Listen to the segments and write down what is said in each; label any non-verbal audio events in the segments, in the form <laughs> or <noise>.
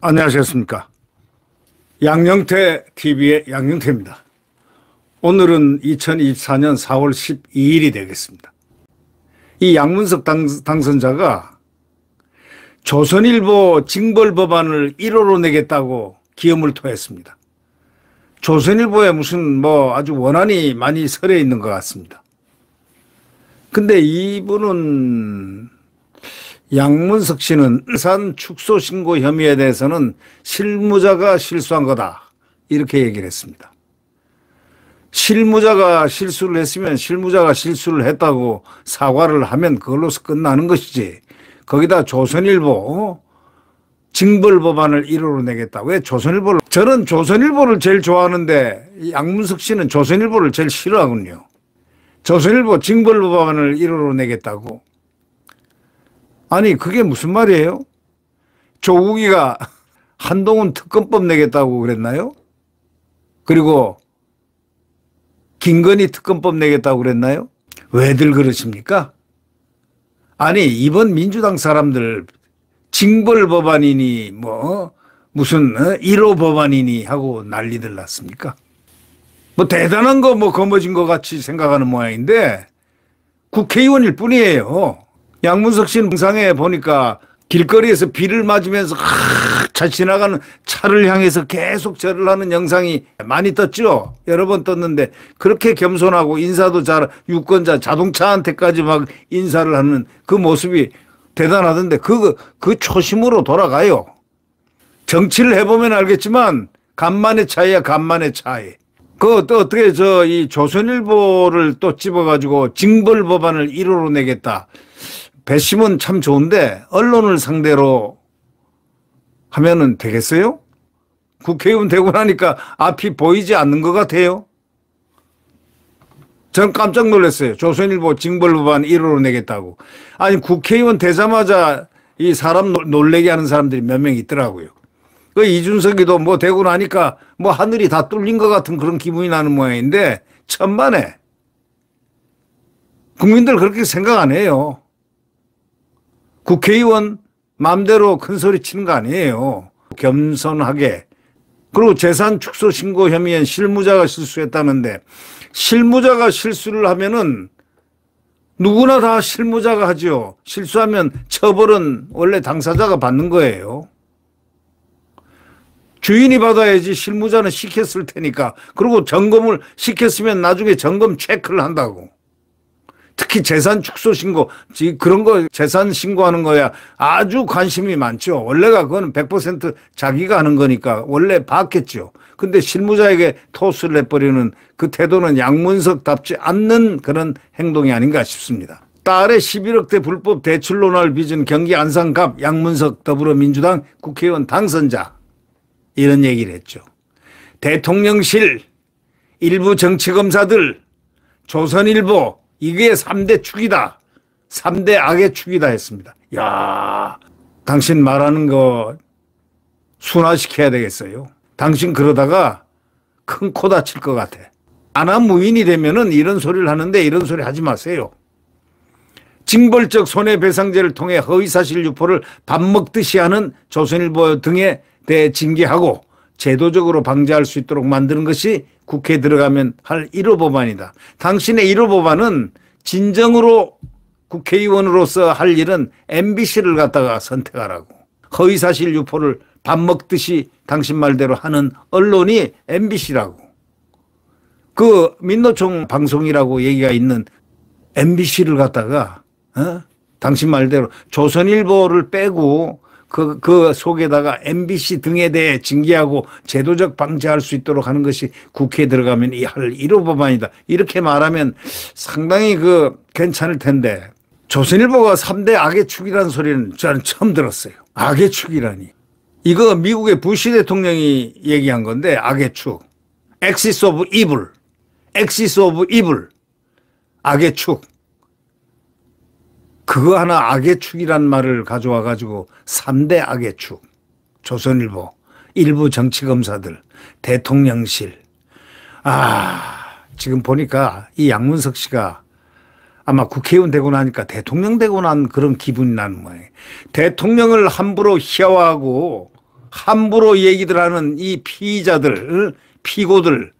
안녕하셨습니까? 양영태 TV의 양영태입니다. 오늘은 2024년 4월 12일이 되겠습니다. 이 양문석 당, 당선자가 조선일보 징벌 법안을 1호로 내겠다고 기염을 토했습니다. 조선일보에 무슨 뭐 아주 원한이 많이 서려 있는 것 같습니다. 근데 이분은 양문석 씨는 산 축소 신고 혐의에 대해서는 실무자가 실수한 거다. 이렇게 얘기를 했습니다. 실무자가 실수를 했으면 실무자가 실수를 했다고 사과를 하면 그걸로서 끝나는 것이지. 거기다 조선일보 어? 징벌 법안을 1호로 내겠다왜 조선일보를? 저는 조선일보를 제일 좋아하는데 양문석 씨는 조선일보를 제일 싫어하군요. 조선일보 징벌 법안을 1호로 내겠다고 아니 그게 무슨 말이에요? 조국이가 <laughs> 한동훈 특검법 내겠다고 그랬나요? 그리고 김건희 특검법 내겠다고 그랬나요? 왜들 그러십니까? 아니 이번 민주당 사람들 징벌 법안이니 뭐 무슨 1호 어, 법안이니 하고 난리들 났습니까? 뭐 대단한 거뭐 거머쥔 것 같이 생각하는 모양인데 국회의원일 뿐이에요. 양문석 씨는 상에 보니까 길거리에서 비를 맞으면서 차 지나가는 차를 향해서 계속 절을 하는 영상이 많이 떴죠. 여러 번 떴는데 그렇게 겸손하고 인사도 잘 유권자 자동차한테까지 막 인사를 하는 그 모습이 대단하던데 그그 그 초심으로 돌아가요. 정치를 해보면 알겠지만 간만의 차이야 간만의 차이. 그 어떻게 저 이 조선일보를 또 집어가지고 징벌 법안을 1호로 내겠다. 배심은 참 좋은데 언론을 상대로 하면은 되겠어요? 국회의원 되고 나니까 앞이 보이지 않는 것 같아요. 전 깜짝 놀랐어요. 조선일보 징벌법안 1호로 내겠다고. 아니 국회의원 되자마자 이 사람 놀래게 하는 사람들이 몇 명 있더라고요. 그 이준석이도 뭐 되고 나니까 뭐 하늘이 다 뚫린 것 같은 그런 기분이 나는 모양인데 천만에 국민들 그렇게 생각 안 해요. 국회의원 마음대로 큰 소리 치는 거 아니에요. 겸손하게 그리고 재산 축소 신고 혐의엔 실무자가 실수했다는데 실무자가 실수를 하면은 누구나 다 실무자가 하지요. 실수하면 처벌은 원래 당사자가 받는 거예요. 주인이 받아야지 실무자는 시켰을 테니까. 그리고 점검을 시켰으면 나중에 점검 체크를 한다고. 특히 재산 축소 신고 그런 거 재산 신고하는 거야 아주 관심이 많죠. 원래가 그건100% 자기가 하는 거니까 원래 봤겠죠. 근데 실무자에게 토스를 해버리는 그 태도는 양문석답지 않는 그런 행동이 아닌가 싶습니다. 딸의 11억대 불법 대출론을 빚은 경기 안산갑 양문석 더불어민주당 국회의원 당선자 이런 얘기를 했죠. 대통령실 일부 정치검사들 조선일보 이게 3대 축이다. 3대 악의 축이다 했습니다. 야 당신 말하는 거 순화시켜야 되겠어요. 당신 그러다가 큰 코 다칠 것 같아. 아나무인이 되면은 이런 소리를 하는데 이런 소리 하지 마세요. 징벌적 손해배상제를 통해 허위사실 유포를 밥 먹듯이 하는 조선일보 등에 대해 징계하고 제도적으로 방지할 수 있도록 만드는 것이 국회에 들어가면 할 1호 법안이다. 당신의 1호 법안은 진정으로 국회의원으로서 할 일은 MBC를 갖다가 선택하라고. 허위사실 유포를 밥 먹듯이 당신 말대로 하는 언론이 MBC라고. 그 민노총 방송이라고 얘기가 있는 MBC를 갖다가 어? 당신 말대로 조선일보를 빼고 그, 그 속에다가 MBC 등에 대해 징계하고 제도적 방지할 수 있도록 하는 것이 국회에 들어가면 할 1호 법안이다. 이렇게 말하면 상당히 그 괜찮을 텐데 조선일보가 3대 악의 축이라는 소리는 저는 처음 들었어요. 악의 축이라니. 이거 미국의 부시 대통령이 얘기한 건데 악의 축. 엑시스 오브 이블. 엑시스 오브 이블. 악의 축. 그거 하나 악의 축이란 말을 가져와 가지고 3대 악의 축. 조선일보, 일부 정치검사들, 대통령실. 아, 지금 보니까 이 양문석 씨가 아마 국회의원 되고 나니까 대통령 되고 난 그런 기분이 나는 거예요. 대통령을 함부로 희화하고 함부로 얘기들 하는 이 피의자들, 피고들,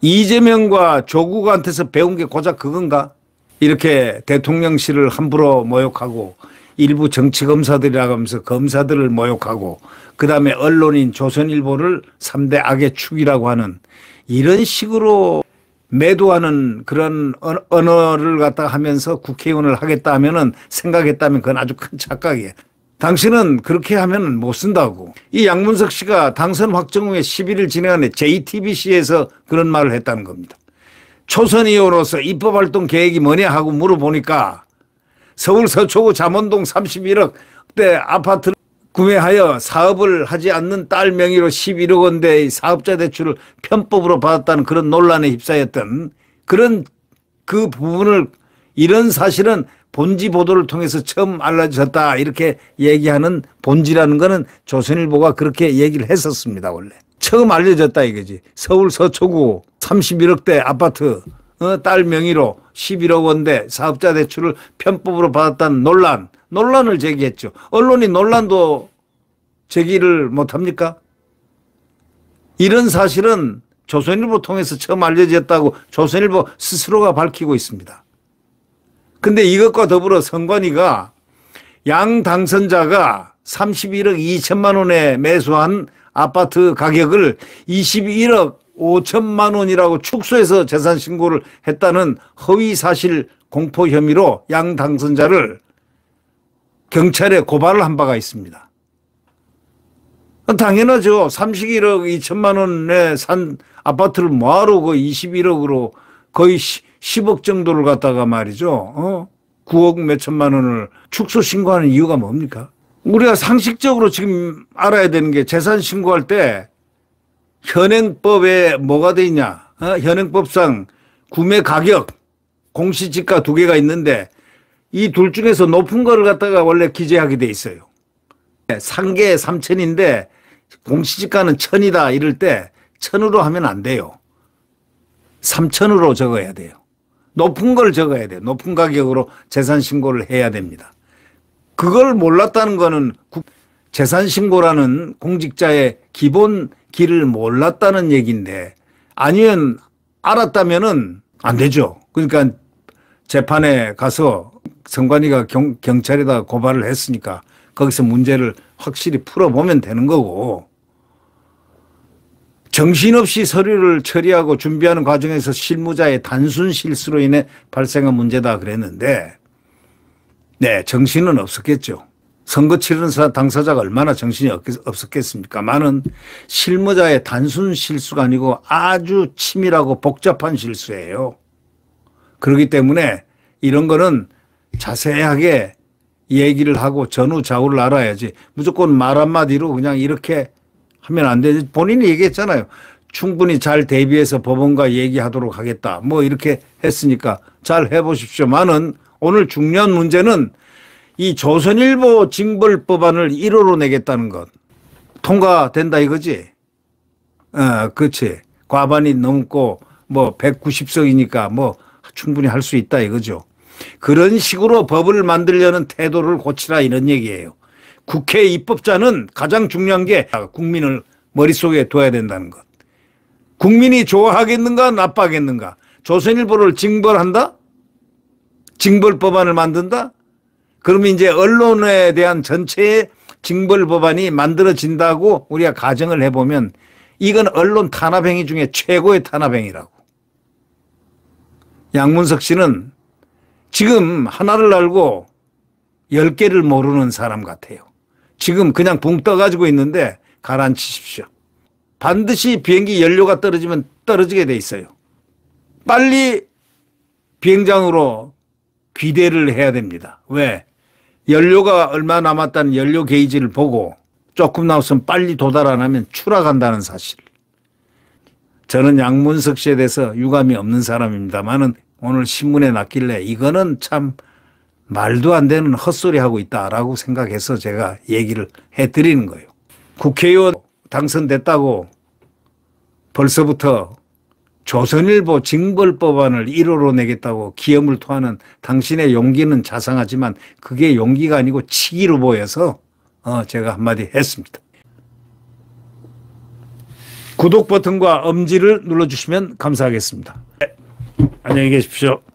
이재명과 조국한테서 배운 게 고작 그건가? 이렇게 대통령실을 함부로 모욕하고 일부 정치 검사들이라고 하면서 검사들을 모욕하고 그다음에 언론인 조선일보를 3대 악의 축이라고 하는 이런 식으로 매도하는 그런 언어를 갖다 하면서 국회의원을 하겠다 하면은 생각했다면 그건 아주 큰 착각이에요. 당신은 그렇게 하면 못 쓴다고. 이 양문석 씨가 당선 확정 후에 11일 진행하는 JTBC에서 그런 말을 했다는 겁니다. 초선 의원으로서 입법 활동 계획이 뭐냐 하고 물어보니까 서울 서초구 잠원동 3 1억때 아파트를 구매하여 사업을 하지 않는 딸 명의로 11억 원대의 사업자 대출을 편법으로 받았다는 그런 논란에 휩싸였던 그런 그 부분을 이런 사실은 본지 보도를 통해서 처음 알려졌다 이렇게 얘기하는 본지라는 거는 조선일보가 그렇게 얘기를 했었습니다 원래. 처음 알려졌다 이거지. 서울 서초구 31억대 아파트 어, 딸 명의로 11억 원대 사업자 대출을 편법으로 받았다는 논란, 논란을 제기했죠. 언론이 논란도 제기를 못합니까? 이런 사실은 조선일보 통해서 처음 알려졌다고 조선일보 스스로가 밝히고 있습니다. 근데 이것과 더불어 선관위가 양 당선자가 31억 2천만 원에 매수한 아파트 가격을 21억 5천만 원이라고 축소해서 재산 신고를 했다는 허위 사실 공포 혐의로 양 당선자를 경찰에 고발을 한 바가 있습니다. 당연하죠. 31억 2천만 원에 산 아파트를 뭐하러 그 21억으로 거의 10억 정도를 갖다가 말이죠. 어? 9억 몇천만 원을 축소 신고하는 이유가 뭡니까? 우리가 상식적으로 지금 알아야 되는 게 재산 신고할 때 현행법에 뭐가 돼 있냐? 어? 현행법상 구매 가격, 공시지가 두 개가 있는데 이 둘 중에서 높은 거를 갖다가 원래 기재하게 돼 있어요. 상계 3천인데 공시지가는 천이다 이럴 때 천으로 하면 안 돼요. 3천으로 적어야 돼요. 높은 걸 적어야 돼요. 높은 가격으로 재산 신고를 해야 됩니다. 그걸 몰랐다는 거는 재산 신고라는 공직자의 기본 길을 몰랐다는 얘기인데 아니면 알았다면은 안 되죠. 그러니까 재판에 가서 선관위가 경, 경찰에다 고발을 했으니까 거기서 문제를 확실히 풀어보면 되는 거고 정신없이 서류를 처리하고 준비하는 과정에서 실무자의 단순 실수로 인해 발생한 문제다 그랬는데 네, 정신은 없었겠죠. 선거 치르는 사람 당사자가 얼마나 정신이 없었겠, 습니까 많은 실무자의 단순 실수가 아니고 아주 치밀하고 복잡한 실수예요. 그렇기 때문에 이런 거는 자세하게 얘기를 하고 전후 좌우를 알아야지 무조건 말 한마디로 그냥 이렇게 하면 안 되지. 본인이 얘기했잖아요. 충분히 잘 대비해서 법원과 얘기하도록 하겠다. 뭐 이렇게 했으니까 잘 해보십시오. 많은 오늘 중요한 문제는 이 조선일보 징벌 법안을 1호로 내겠다는 것. 통과된다 이거지? 어, 그렇지. 과반이 넘고 뭐 190석이니까 뭐 충분히 할 수 있다 이거죠. 그런 식으로 법을 만들려는 태도를 고치라 이런 얘기예요. 국회 입법자는 가장 중요한 게 국민을 머릿속에 둬야 된다는 것. 국민이 좋아하겠는가 나빠하겠는가. 조선일보를 징벌한다? 징벌 법안을 만든다? 그러면 이제 언론에 대한 전체의 징벌 법안이 만들어진다고 우리가 가정을 해보면 이건 언론 탄압행위 중에 최고의 탄압행위라고. 양문석 씨는 지금 하나를 알고 열 개를 모르는 사람 같아요. 지금 그냥 붕 떠가지고 있는데 가라앉히십시오. 반드시 비행기 연료가 떨어지면 떨어지게 돼 있어요. 빨리 비행장으로 귀대를 해야 됩니다. 왜? 연료가 얼마 남았다는 연료 게이지를 보고 조금 나왔으면 빨리 도달 안 하면 추락한다는 사실. 저는 양문석 씨에 대해서 유감이 없는 사람입니다만은 오늘 신문에 났길래 이거는 참 말도 안 되는 헛소리 하고 있다라고 생각해서 제가 얘기를 해 드리는 거예요. 국회의원 당선됐다고 벌써부터 조선일보 징벌법안을 1호로 내겠다고 기염을 토하는 당신의 용기는 자상하지만 그게 용기가 아니고 치기로 보여서 어 제가 한마디 했습니다. 구독 버튼과 엄지를 눌러주시면 감사하겠습니다. 네. 안녕히 계십시오.